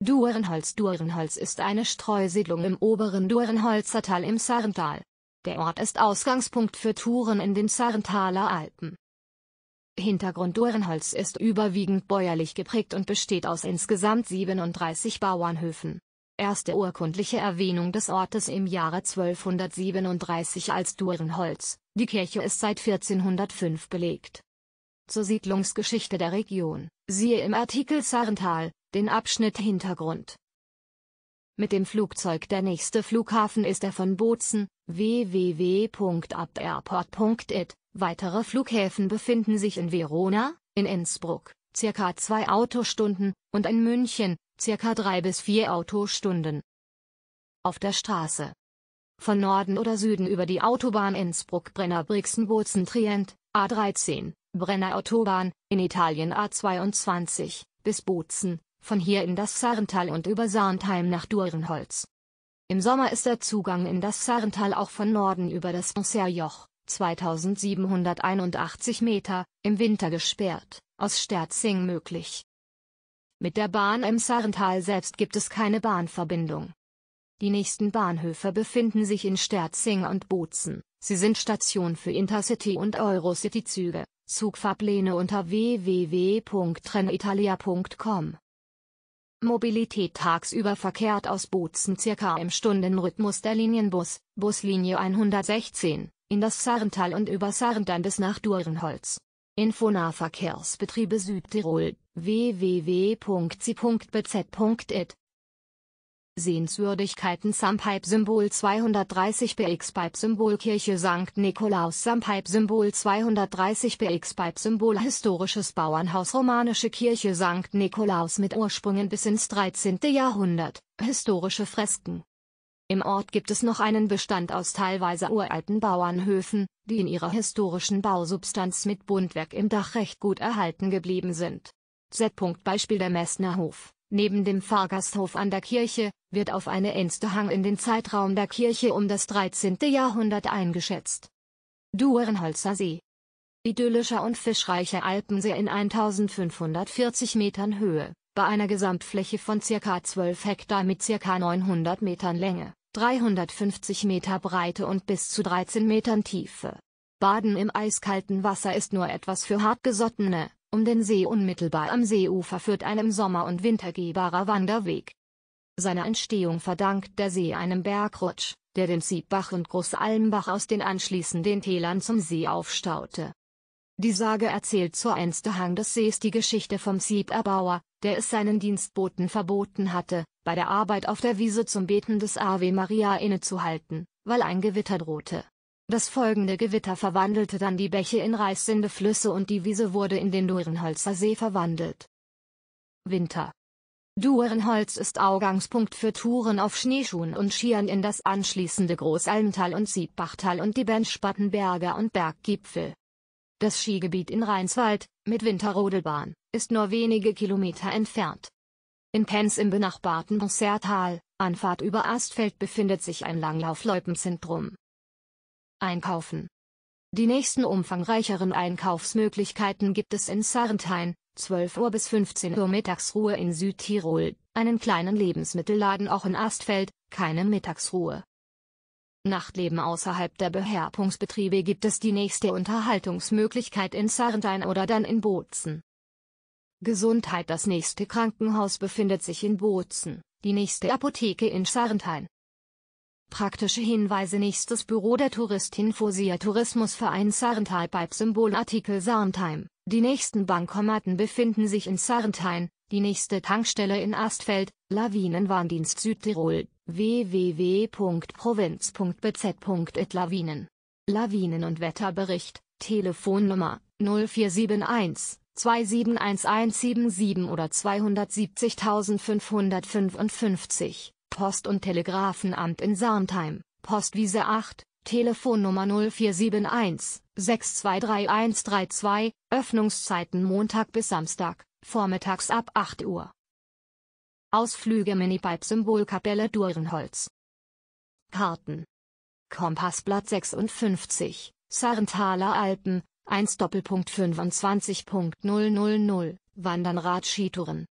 Durenholz Durenholz ist eine Streusiedlung im oberen Durenholzer Tal im Sarntal. Der Ort ist Ausgangspunkt für Touren in den Sarntaler Alpen. Hintergrund Durenholz ist überwiegend bäuerlich geprägt und besteht aus insgesamt 37 Bauernhöfen. Erste urkundliche Erwähnung des Ortes im Jahre 1237 als Durenholz, die Kirche ist seit 1405 belegt. Zur Siedlungsgeschichte der Region, siehe im Artikel Sarntal den Abschnitt Hintergrund. Mit dem Flugzeug der nächste Flughafen ist der von Bozen, www.abairport.it. Weitere Flughäfen befinden sich in Verona, in Innsbruck, circa zwei Autostunden, und in München, circa drei bis vier Autostunden. Auf der Straße. Von Norden oder Süden über die Autobahn Innsbruck-Brenner-Brixen-Bozen-Trient, A13, Brenner Autobahn, in Italien A22, bis Bozen, von hier in das Sarental und über Sarntheim nach Durenholz. Im Sommer ist der Zugang in das Sarental auch von Norden über das Anserjoch, 2781 Meter, im Winter gesperrt, aus Sterzing möglich. Mit der Bahn im Sarental selbst gibt es keine Bahnverbindung. Die nächsten Bahnhöfe befinden sich in Sterzing und Bozen. Sie sind Station für Intercity und Eurocity-Züge. Zugfahrpläne unter www.trenitalia.com Mobilität tagsüber verkehrt aus Bozen circa im Stundenrhythmus der Linienbus, Buslinie 116, in das Sarntal und über Sarntal bis nach Durenholz. Infonahverkehrsbetriebe Südtirol, www.si.bz.it Sehenswürdigkeiten Sampipe-Symbol 230 BX Pipe-Symbol Kirche St. Nikolaus Sampipe-Symbol 230 BX Pipe-Symbol Historisches Bauernhaus Romanische Kirche St. Nikolaus mit Ursprüngen bis ins 13. Jahrhundert, historische Fresken im Ort gibt es noch einen Bestand aus teilweise uralten Bauernhöfen, die in ihrer historischen Bausubstanz mit Buntwerk im Dach recht gut erhalten geblieben sind. Z. Beispiel der Messner Hof. Neben dem Fahrgasthof an der Kirche, wird auf eine Enstehang in den Zeitraum der Kirche um das 13. Jahrhundert eingeschätzt. Duerenholzer See idyllischer und fischreicher Alpensee in 1540 Metern Höhe, bei einer Gesamtfläche von ca. 12 Hektar mit ca. 900 Metern Länge, 350 Meter Breite und bis zu 13 Metern Tiefe. Baden im eiskalten Wasser ist nur etwas für hartgesottene, um den See unmittelbar am Seeufer führt ein im Sommer und Winter gehbarer Wanderweg. Seine Entstehung verdankt der See einem Bergrutsch, der den Siebbach und Großalmbach aus den anschließenden Tälern zum See aufstaute. Die Sage erzählt zur Hang des Sees die Geschichte vom Sieberbauer, der es seinen Dienstboten verboten hatte, bei der Arbeit auf der Wiese zum Beten des Ave Maria innezuhalten, weil ein Gewitter drohte. Das folgende Gewitter verwandelte dann die Bäche in reißende Flüsse und die Wiese wurde in den Durenholzer See verwandelt. Winter Durenholz ist Ausgangspunkt für Touren auf Schneeschuhen und Skiern in das anschließende Großalmtal und Siebbachtal und die Benspattenberger und Berggipfel. Das Skigebiet in Rheinswald, mit Winterrodelbahn, ist nur wenige Kilometer entfernt. In Penz im benachbarten Monsertal, Anfahrt über Astfeld befindet sich ein Langlaufloipenzentrum. Einkaufen. Die nächsten umfangreicheren Einkaufsmöglichkeiten gibt es in Sarnthein, 12 Uhr bis 15 Uhr Mittagsruhe in Südtirol, einen kleinen Lebensmittelladen auch in Astfeld, keine Mittagsruhe. Nachtleben außerhalb der Beherbungsbetriebe gibt es die nächste Unterhaltungsmöglichkeit in Sarnthein oder dann in Bozen. Gesundheit Das nächste Krankenhaus befindet sich in Bozen, die nächste Apotheke in Sarnthein. Praktische Hinweise Nächstes Büro der Touristinfo siehe Tourismusverein Sarntal Pipe Symbolartikel Sarntheim. Die nächsten Bankomaten befinden sich in Sarntheim, die nächste Tankstelle in Astfeld, Lawinenwarndienst Südtirol, www.provinz.bz.it Lawinen. Lawinen- und Wetterbericht, Telefonnummer 0471 271177 oder 270555 Post- und Telegrafenamt in Sarntheim, Postwiese 8, Telefonnummer 0471 623132, Öffnungszeiten Montag bis Samstag, vormittags ab 8 Uhr. Ausflüge Minipipe Symbolkapelle Durenholz. Karten. Kompassblatt 56, Sarenthaler Alpen, 1 Doppelpunkt 25.000, Wandernrad Skitouren.